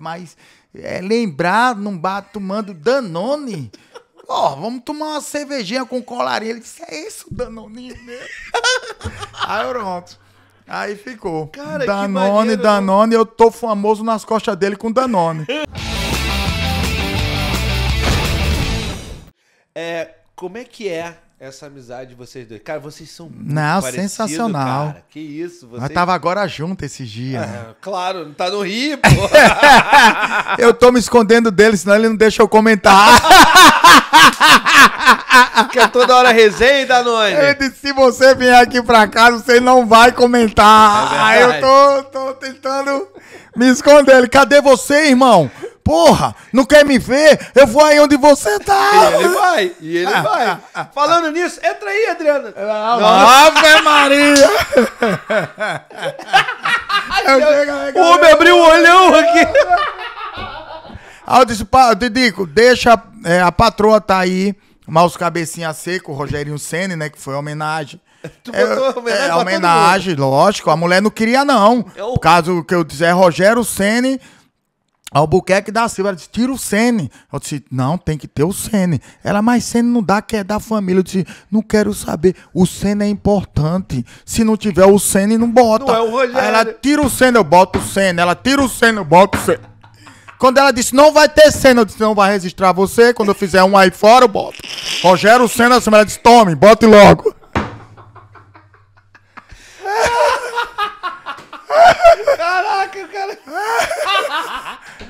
Mas é, lembrar num bar tomando Danone. Ó, oh, vamos tomar uma cervejinha com colarinho. Ele disse, é isso, Danoninho né? mesmo. Aí pronto. Aí ficou. Cara, Danone, né? Danone, eu tô famoso nas costas dele com Danone. É, como é que é essa amizade de vocês dois? Cara, vocês são muito Não, sensacional. Cara. Que isso, você. Nós tava agora junto esses dias. É, né? Claro, não tá no Rio, pô. eu tô me escondendo dele, senão ele não deixa eu comentar. Fica é toda hora resenha, Danone. Ele disse, se você vier aqui pra casa, você não vai comentar. É Aí eu tô, tô tentando me esconder. Ele, cadê você, irmão? Porra, não quer me ver? Eu vou aí onde você tá. E ele vai, e ele ah, vai. Ah, ah, Falando ah. nisso, entra aí, Adriano. É, ah, Ave Maria! o homem abriu o olhão aqui. Aí ah, eu disse, Didico, deixa é, a patroa tá aí, Maus Cabecinha Seco, Rogerinho Sene, né, que foi homenagem. Tu botou é, homenagem, é, homenagem lógico. A mulher não queria, não. Eu... É Caso que eu disser Rogério Sene Albuquerque da Silva, ela disse, tira o Sene. Eu disse, não, tem que ter o Sene. Ela, mas Sene não dá, que é da família. Eu disse, não quero saber. O Sene é importante. Se não tiver o Sene, não bota. Não é o Rogério. ela tira o Sene, eu boto o Sene. Ela tira o Sene, eu boto o Sene. Quando ela disse, não vai ter Sene, eu disse, não vai registrar você. Quando eu fizer um aí fora, eu boto. Rogério o a assim, ela disse, tome, bote logo.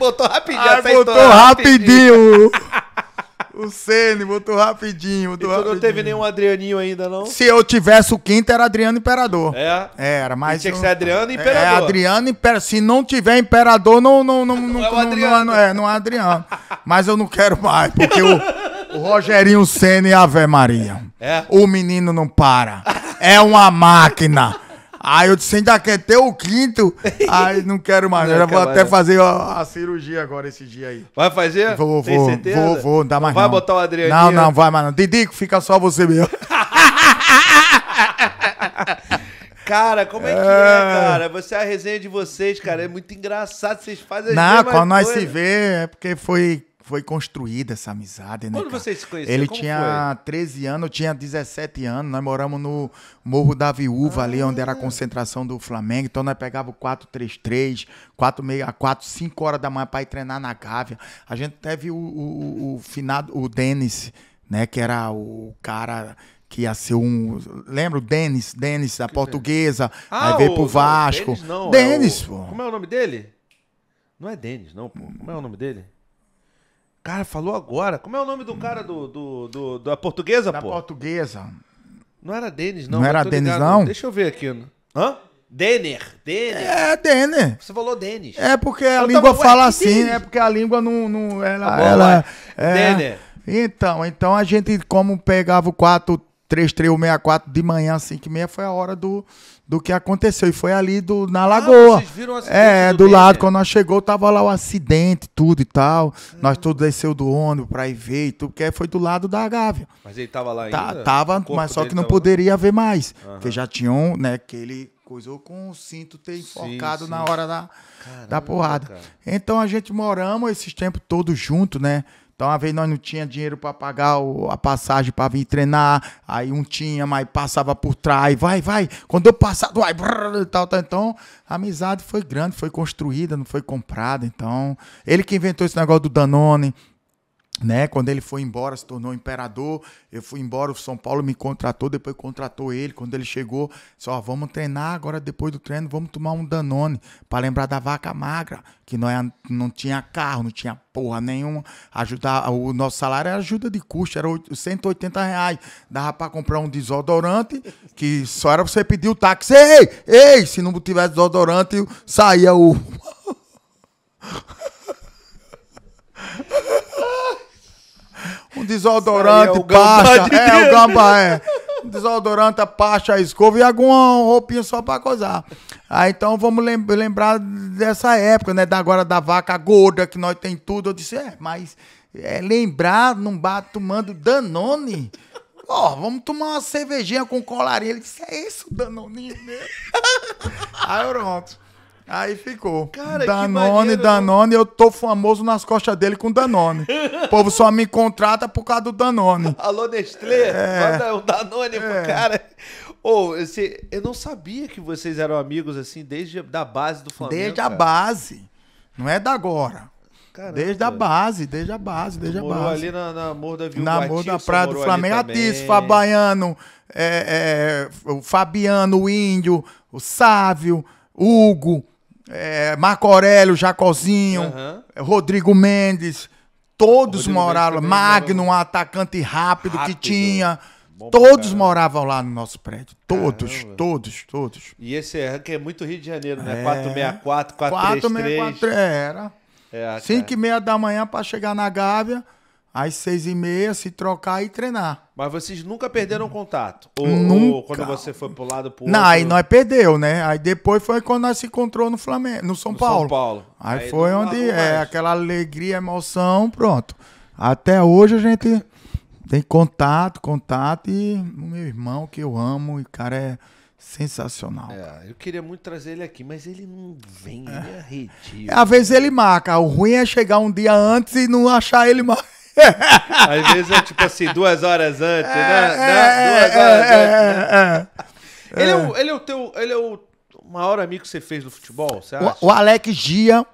botou rapidinho. Ai, botou rapidinho. o Sene botou rapidinho. Botou rapidinho. não teve nenhum Adrianinho ainda, não? Se eu tivesse o quinto, era Adriano Imperador. É? é era, mas. E tinha que ser Adriano é, Imperador. É, Adriano Imperador. Se não tiver Imperador, não. Não, não, é não, não, é, o Adriano. não, é, não é Adriano. mas eu não quero mais, porque o, o Rogerinho Senna e Ave Maria. É? O menino não para. É uma máquina. Aí eu disse, ainda quer ter o quinto? Aí não quero mais. Não, eu vou até fazer a, a, cirurgia agora esse dia aí. Vai fazer? Vou, vou. Tem certeza? Vou, vou, não dá mais não. Vai não. botar o Adriano? Não, não, vai mais Didico, fica só você mesmo. cara, como é que é, é cara? Você, é a resenha de vocês, cara, é muito engraçado. Vocês fazem as Não, quando coisa. nós se vê, é porque foi foi construída essa amizade, né? Quando cara? vocês se conheceram? Ele Como tinha foi? 13 anos, eu tinha 17 anos. Nós moramos no Morro da Viúva, ah, ali onde era a ah. concentração do Flamengo. Então nós pegávamos o 433, 464, 5 horas da manhã para ir treinar na Gávea. A gente teve o, o, o, finado, o Denis, né? Que era o cara que ia ser um. Lembra o Denis? Denis, da portuguesa. Ah, aí veio ah, pro Vasco. Denis, não. É Denis, é o... pô. Como é o nome dele? Não é Denis, não, pô. Como é o nome dele? Cara, falou agora. Como é o nome do cara do, do, do da portuguesa, da pô? portuguesa. Não era Denis, não. Não era Denis, não? Deixa eu ver aqui. Hã? Denner. Denner. É, Denner. Você falou Denis. É porque a Eu língua fala assim, Denis? é porque a língua não. não ela, Tá ah, bom, ela é. é, Denner. então, então a gente, como pegava o 4 3164 de manhã, 5 e meia, foi a hora do, do que aconteceu. E foi ali do, na ah, lagoa. Ah, vocês viram o acidente é, do, do lado. Quando nós chegou, tava lá o acidente, tudo e tal. Nós todos desceu do ônibus pra ir ver e tudo, porque foi do lado da Gávea. Mas ele tava lá tá, ainda? Tá, tava, mas só que não tava... poderia ver mais. Aham. Porque já um né, que ele coisou com o cinto ter focado sim, sim. na hora da, Caramba, da porrada. Cara. Então a gente moramos esses tempos todos juntos, né? Então, uma vez nós não tinha dinheiro para pagar a passagem para vir treinar, aí um tinha, mas passava por trás, vai, vai, quando eu passar, vai, brrr, tal, tal. Então, a amizade foi grande, foi construída, não foi comprada. Então, ele que inventou esse negócio do Danone, né? Quando ele foi embora, se tornou imperador. Eu fui embora, o São Paulo me contratou, depois contratou ele. Quando ele chegou, só vamos treinar agora depois do treino, vamos tomar um Danone para lembrar da vaca magra, que não, é, não tinha carro, não tinha porra nenhuma. Ajudar, o nosso salário era ajuda de custo, era 180 reais. Dava para comprar um desodorante, que só era você pedir o táxi. Ei, ei, se não tivesse desodorante, saía o Um desodorante, é pasta. De é, o gamba é. Um desodorante, a pasta, a escova e alguma roupinha só pra coisar. Aí ah, então vamos lembrar dessa época, né? Da, agora da vaca gorda, que nós tem tudo. Eu disse, é, mas é, lembrar num bar tomando Danone. Ó, oh, vamos tomar uma cervejinha com colarinho. Ele disse, é isso, danone mesmo. Aí pronto. Aí ficou. Cara, Danone, que Danone, eu tô famoso nas costas dele com Danone. o povo só me contrata por causa do Danone. Alô, Nestlé, é. manda o Danone é. pro cara. Ou, oh, esse, eu não sabia que vocês eram amigos assim desde da base do Flamengo. Desde cara. a base. Não é da agora. Caramba. Desde a base, desde a base, desde a base. ali na, na Morro da Vila Na Morro da Praia do Flamengo. Atis, ah, Fabiano, é, é, o Fabiano, o Índio, o Sávio, Hugo é, Marco Aurélio, Jacozinho, uhum. Rodrigo Mendes, todos Rodrigo moraram lá. Magno, um atacante rápido, rápido. que tinha. Bom todos moravam lá no nosso prédio. Todos, Caramba. todos, todos. E esse é, é muito Rio de Janeiro, né? É, 464, 433. 464, era. É, 5 é. e meia da manhã para chegar na Gávea às seis e meia, se trocar e treinar. Mas vocês nunca perderam hum. contato? Ou, nunca. ou quando você foi pro lado pro outro? Não, aí nós perdeu, né? Aí depois foi quando nós se encontrou no Flamengo, no São no Paulo. São Paulo. Aí, aí foi onde é mais. aquela alegria, emoção, pronto. Até hoje a gente tem contato, contato e o meu irmão que eu amo, e cara é sensacional. É, eu queria muito trazer ele aqui, mas ele não vem, é. ele é ridículo. Às vezes ele marca, o ruim é chegar um dia antes e não achar ele mais. Às vezes é tipo assim, duas horas antes, né? Ele, é o, teu. Ele é o maior amigo que você fez no futebol, você acha? O, o Alex Gia.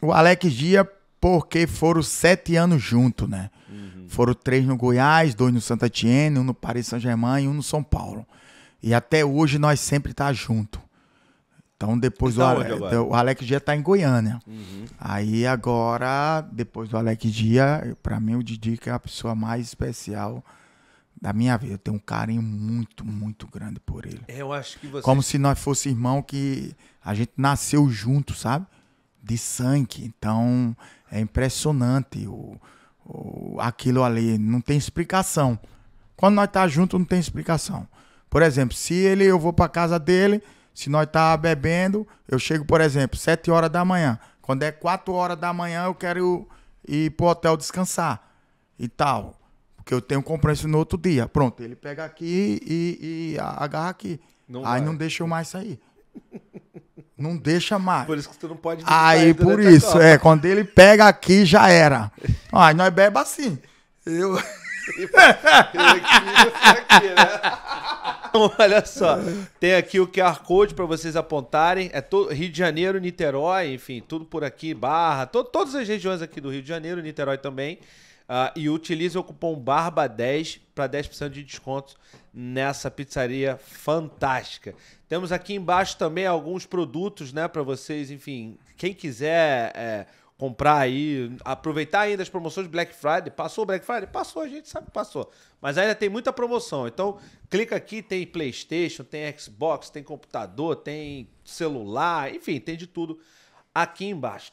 O Alex Gia, porque foram sete anos juntos, né? Uhum. Foram três no Goiás, dois no Santa Tiene, um no Paris Saint-Germain e um no São Paulo. E até hoje nós sempre tá junto. Então depois tá o, Ale... Então, o, Alex Dia tá em Goiânia. Uhum. Aí agora, depois do Alex Dia, para mim o Didi que é a pessoa mais especial da minha vida. Eu tenho um carinho muito, muito grande por ele. É, eu acho que você. Como se nós fosse irmão que a gente nasceu junto, sabe? De sangue. Então é impressionante o, o aquilo ali. Não tem explicação. Quando nós tá junto, não tem explicação. Por exemplo, se ele eu vou para casa dele se nós tá bebendo, eu chego, por exemplo, 7 horas da manhã. Quando é 4 horas da manhã, eu quero ir pro hotel descansar e tal. Porque eu tenho compromisso no outro dia. Pronto, ele pega aqui e, e agarra aqui. Não Aí vai. não deixa eu mais sair. Não deixa mais. Por isso que tu não pode Aí por isso, é, quando ele pega aqui já era. Aí nós bebe assim. Eu. eu aqui, você aqui, né? então, olha só, tem aqui o QR Code para vocês apontarem. É todo, Rio de Janeiro, Niterói, enfim, tudo por aqui, Barra, to, todas as regiões aqui do Rio de Janeiro, Niterói também. Uh, e utilize o cupom BARBA10 para 10% de desconto nessa pizzaria fantástica. Temos aqui embaixo também alguns produtos, né, para vocês, enfim, quem quiser é, comprar aí, aproveitar ainda as promoções de Black Friday. Passou o Black Friday? Passou, a gente sabe que passou. Mas ainda tem muita promoção. Então, clica aqui, tem PlayStation, tem Xbox, tem computador, tem celular, enfim, tem de tudo aqui embaixo.